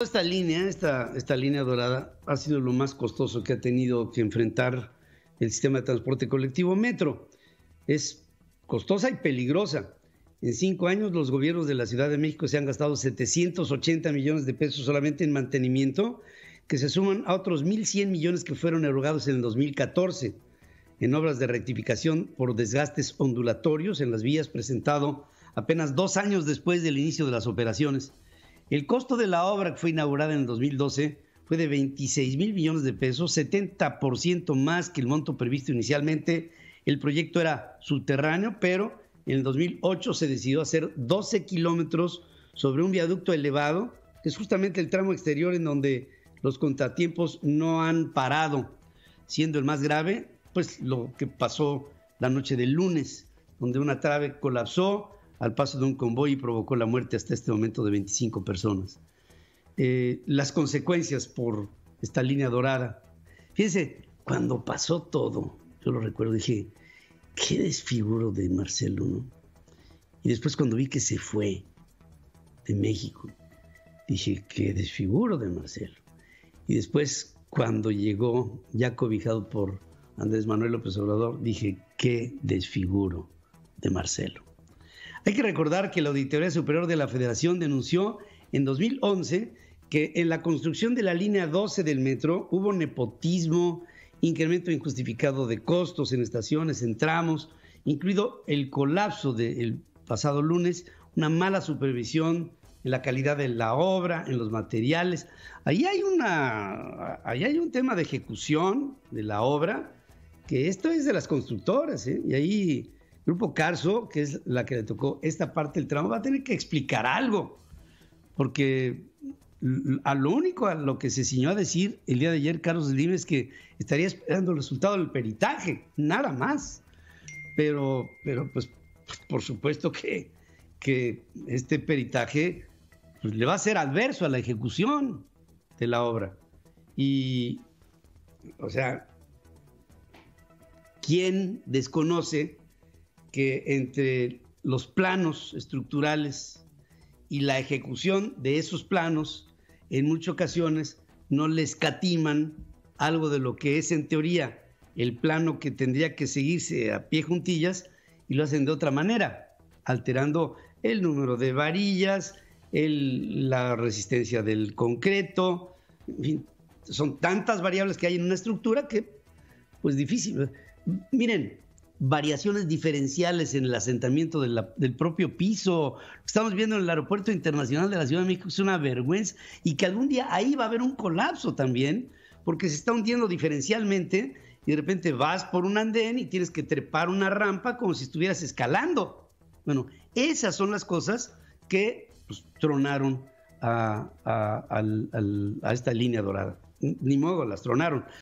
Esta línea, esta, esta línea dorada, ha sido lo más costoso que ha tenido que enfrentar el sistema de transporte colectivo Metro. Es costosa y peligrosa. En cinco años los gobiernos de la Ciudad de México se han gastado 780 millones de pesos solamente en mantenimiento, que se suman a otros 1.100 millones que fueron erogados en el 2014 en obras de rectificación por desgastes ondulatorios en las vías presentado apenas dos años después del inicio de las operaciones. El costo de la obra que fue inaugurada en el 2012 fue de 26 mil millones de pesos, 70% más que el monto previsto inicialmente. El proyecto era subterráneo, pero en el 2008 se decidió hacer 12 kilómetros sobre un viaducto elevado, que es justamente el tramo exterior en donde los contratiempos no han parado, siendo el más grave, pues lo que pasó la noche del lunes, donde una trave colapsó, al paso de un convoy y provocó la muerte hasta este momento de 25 personas. Eh, las consecuencias por esta línea dorada. Fíjense, cuando pasó todo, yo lo recuerdo, dije, qué desfiguro de Marcelo, ¿no? Y después cuando vi que se fue de México, dije, qué desfiguro de Marcelo. Y después cuando llegó, ya cobijado por Andrés Manuel López Obrador, dije, qué desfiguro de Marcelo. Hay que recordar que la Auditoría Superior de la Federación denunció en 2011 que en la construcción de la línea 12 del metro hubo nepotismo, incremento injustificado de costos en estaciones, en tramos, incluido el colapso del pasado lunes, una mala supervisión en la calidad de la obra, en los materiales. Ahí hay, una, ahí hay un tema de ejecución de la obra, que esto es de las constructoras, ¿eh? y ahí Grupo Carso, que es la que le tocó esta parte del tramo, va a tener que explicar algo, porque a lo único a lo que se ciñó a decir el día de ayer Carlos Slim es que estaría esperando el resultado del peritaje, nada más. Pero, pero pues, pues por supuesto que, que este peritaje pues, le va a ser adverso a la ejecución de la obra. Y, o sea, ¿quién desconoce que entre los planos estructurales y la ejecución de esos planos, en muchas ocasiones no les escatiman algo de lo que es en teoría el plano que tendría que seguirse a pie juntillas y lo hacen de otra manera, alterando el número de varillas, el, la resistencia del concreto, son tantas variables que hay en una estructura que pues difícil. Miren, variaciones diferenciales en el asentamiento del propio piso. Estamos viendo en el Aeropuerto Internacional de la Ciudad de México, es una vergüenza y que algún día ahí va a haber un colapso también, porque se está hundiendo diferencialmente y de repente vas por un andén y tienes que trepar una rampa como si estuvieras escalando. Bueno, esas son las cosas que pues, tronaron a esta línea dorada. Ni modo, las tronaron.